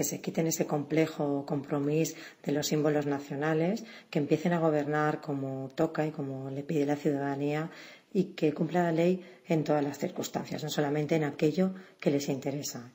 que se quiten ese complejo compromiso de los símbolos nacionales, que empiecen a gobernar como toca y como le pide la ciudadanía y que cumpla la ley en todas las circunstancias, no solamente en aquello que les interesa.